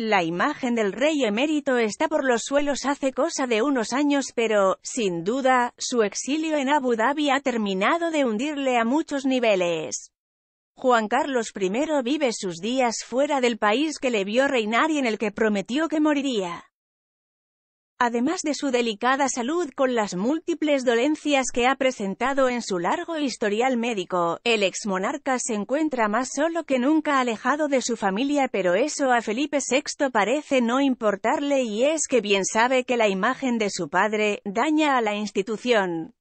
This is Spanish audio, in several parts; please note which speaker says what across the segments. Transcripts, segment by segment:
Speaker 1: La imagen del rey emérito está por los suelos hace cosa de unos años pero, sin duda, su exilio en Abu Dhabi ha terminado de hundirle a muchos niveles. Juan Carlos I vive sus días fuera del país que le vio reinar y en el que prometió que moriría. Además de su delicada salud con las múltiples dolencias que ha presentado en su largo historial médico, el exmonarca se encuentra más solo que nunca alejado de su familia pero eso a Felipe VI parece no importarle y es que bien sabe que la imagen de su padre daña a la institución.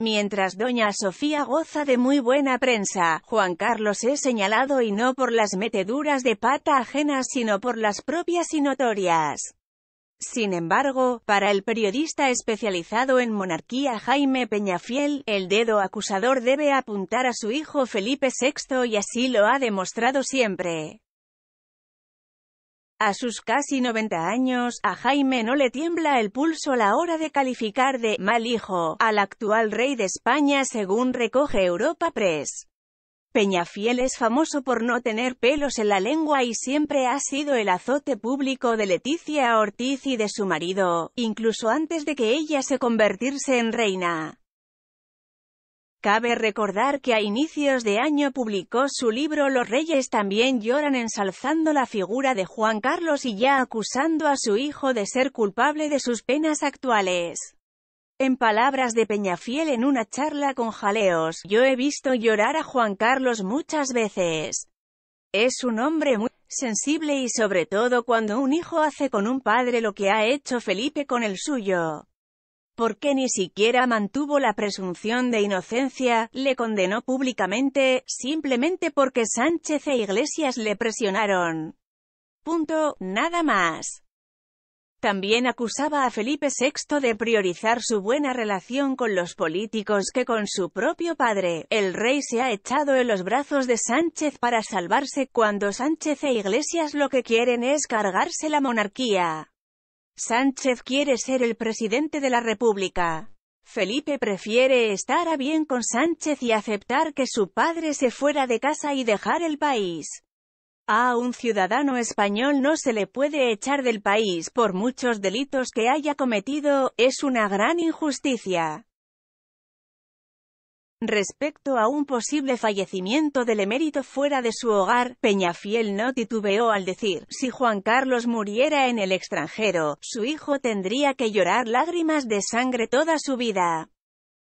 Speaker 1: Mientras doña Sofía goza de muy buena prensa, Juan Carlos es señalado y no por las meteduras de pata ajenas sino por las propias y notorias. Sin embargo, para el periodista especializado en monarquía Jaime Peñafiel, el dedo acusador debe apuntar a su hijo Felipe VI y así lo ha demostrado siempre. A sus casi 90 años, a Jaime no le tiembla el pulso a la hora de calificar de «mal hijo» al actual rey de España según recoge Europa Press. Peñafiel es famoso por no tener pelos en la lengua y siempre ha sido el azote público de Leticia Ortiz y de su marido, incluso antes de que ella se convertirse en reina. Cabe recordar que a inicios de año publicó su libro Los reyes también lloran ensalzando la figura de Juan Carlos y ya acusando a su hijo de ser culpable de sus penas actuales. En palabras de Peñafiel en una charla con Jaleos, yo he visto llorar a Juan Carlos muchas veces. Es un hombre muy sensible y sobre todo cuando un hijo hace con un padre lo que ha hecho Felipe con el suyo. Porque ni siquiera mantuvo la presunción de inocencia, le condenó públicamente, simplemente porque Sánchez e Iglesias le presionaron. Punto, nada más. También acusaba a Felipe VI de priorizar su buena relación con los políticos que con su propio padre. El rey se ha echado en los brazos de Sánchez para salvarse, cuando Sánchez e Iglesias lo que quieren es cargarse la monarquía. Sánchez quiere ser el presidente de la República. Felipe prefiere estar a bien con Sánchez y aceptar que su padre se fuera de casa y dejar el país. A un ciudadano español no se le puede echar del país por muchos delitos que haya cometido, es una gran injusticia. Respecto a un posible fallecimiento del emérito fuera de su hogar, Peñafiel no titubeó al decir, si Juan Carlos muriera en el extranjero, su hijo tendría que llorar lágrimas de sangre toda su vida.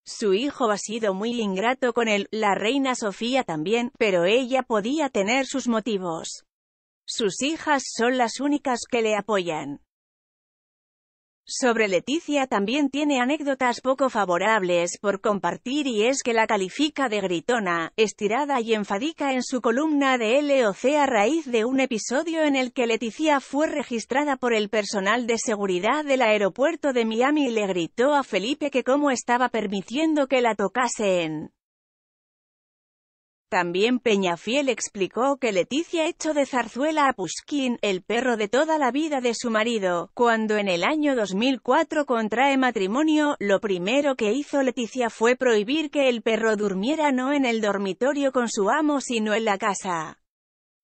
Speaker 1: Su hijo ha sido muy ingrato con él, la reina Sofía también, pero ella podía tener sus motivos. Sus hijas son las únicas que le apoyan. Sobre Leticia también tiene anécdotas poco favorables por compartir y es que la califica de gritona, estirada y enfadica en su columna de LOC a raíz de un episodio en el que Leticia fue registrada por el personal de seguridad del aeropuerto de Miami y le gritó a Felipe que cómo estaba permitiendo que la tocasen. También Peñafiel explicó que Leticia echó de zarzuela a Pushkin, el perro de toda la vida de su marido. Cuando en el año 2004 contrae matrimonio, lo primero que hizo Leticia fue prohibir que el perro durmiera no en el dormitorio con su amo sino en la casa.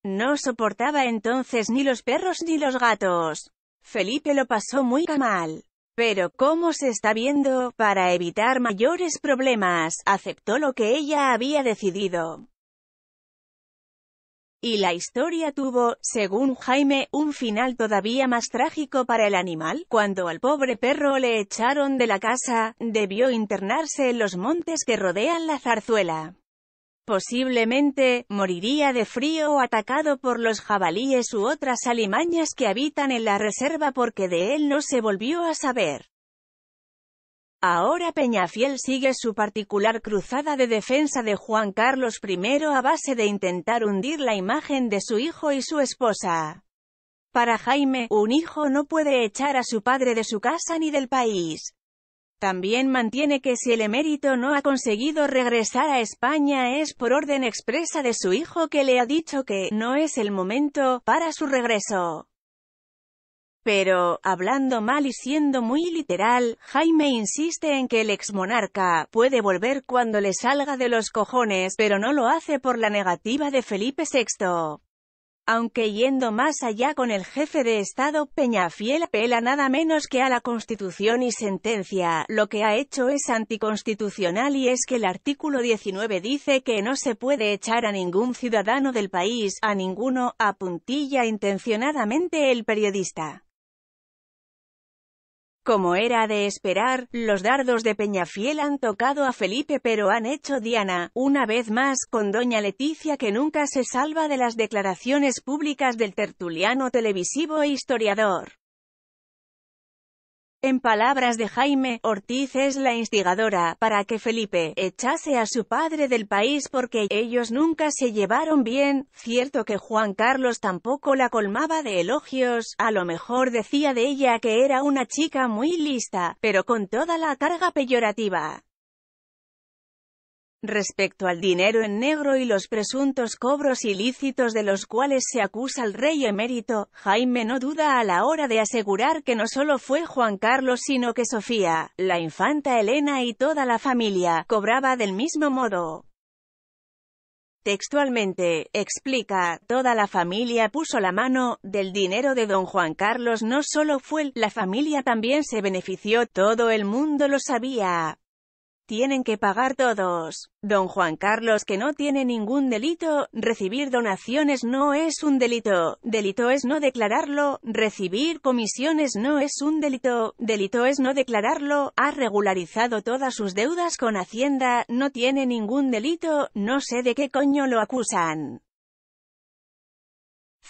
Speaker 1: No soportaba entonces ni los perros ni los gatos. Felipe lo pasó muy mal. Pero, como se está viendo, para evitar mayores problemas, aceptó lo que ella había decidido. Y la historia tuvo, según Jaime, un final todavía más trágico para el animal, cuando al pobre perro le echaron de la casa, debió internarse en los montes que rodean la zarzuela. Posiblemente, moriría de frío o atacado por los jabalíes u otras alimañas que habitan en la reserva porque de él no se volvió a saber. Ahora Peñafiel sigue su particular cruzada de defensa de Juan Carlos I a base de intentar hundir la imagen de su hijo y su esposa. Para Jaime, un hijo no puede echar a su padre de su casa ni del país. También mantiene que si el emérito no ha conseguido regresar a España es por orden expresa de su hijo que le ha dicho que «no es el momento» para su regreso. Pero, hablando mal y siendo muy literal, Jaime insiste en que el exmonarca puede volver cuando le salga de los cojones, pero no lo hace por la negativa de Felipe VI. Aunque yendo más allá con el jefe de Estado, Peñafiel apela nada menos que a la Constitución y sentencia, lo que ha hecho es anticonstitucional y es que el artículo 19 dice que no se puede echar a ningún ciudadano del país, a ninguno, a puntilla intencionadamente el periodista. Como era de esperar, los dardos de Peñafiel han tocado a Felipe pero han hecho Diana, una vez más, con doña Leticia que nunca se salva de las declaraciones públicas del tertuliano televisivo e historiador. En palabras de Jaime, Ortiz es la instigadora, para que Felipe, echase a su padre del país porque ellos nunca se llevaron bien, cierto que Juan Carlos tampoco la colmaba de elogios, a lo mejor decía de ella que era una chica muy lista, pero con toda la carga peyorativa. Respecto al dinero en negro y los presuntos cobros ilícitos de los cuales se acusa al rey emérito, Jaime no duda a la hora de asegurar que no solo fue Juan Carlos sino que Sofía, la infanta Elena y toda la familia, cobraba del mismo modo. Textualmente, explica, toda la familia puso la mano, del dinero de don Juan Carlos no solo fue la familia también se benefició, todo el mundo lo sabía tienen que pagar todos. Don Juan Carlos que no tiene ningún delito, recibir donaciones no es un delito, delito es no declararlo, recibir comisiones no es un delito, delito es no declararlo, ha regularizado todas sus deudas con Hacienda, no tiene ningún delito, no sé de qué coño lo acusan.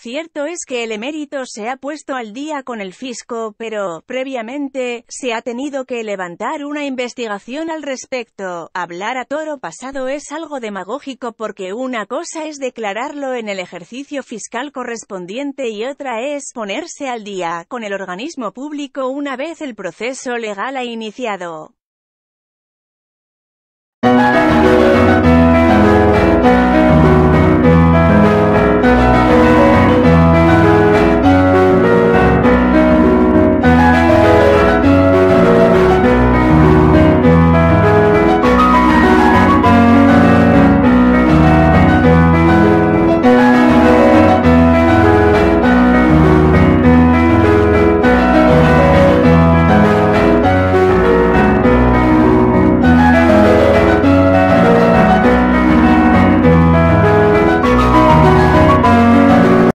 Speaker 1: Cierto es que el emérito se ha puesto al día con el fisco, pero, previamente, se ha tenido que levantar una investigación al respecto. Hablar a toro pasado es algo demagógico porque una cosa es declararlo en el ejercicio fiscal correspondiente y otra es ponerse al día con el organismo público una vez el proceso legal ha iniciado.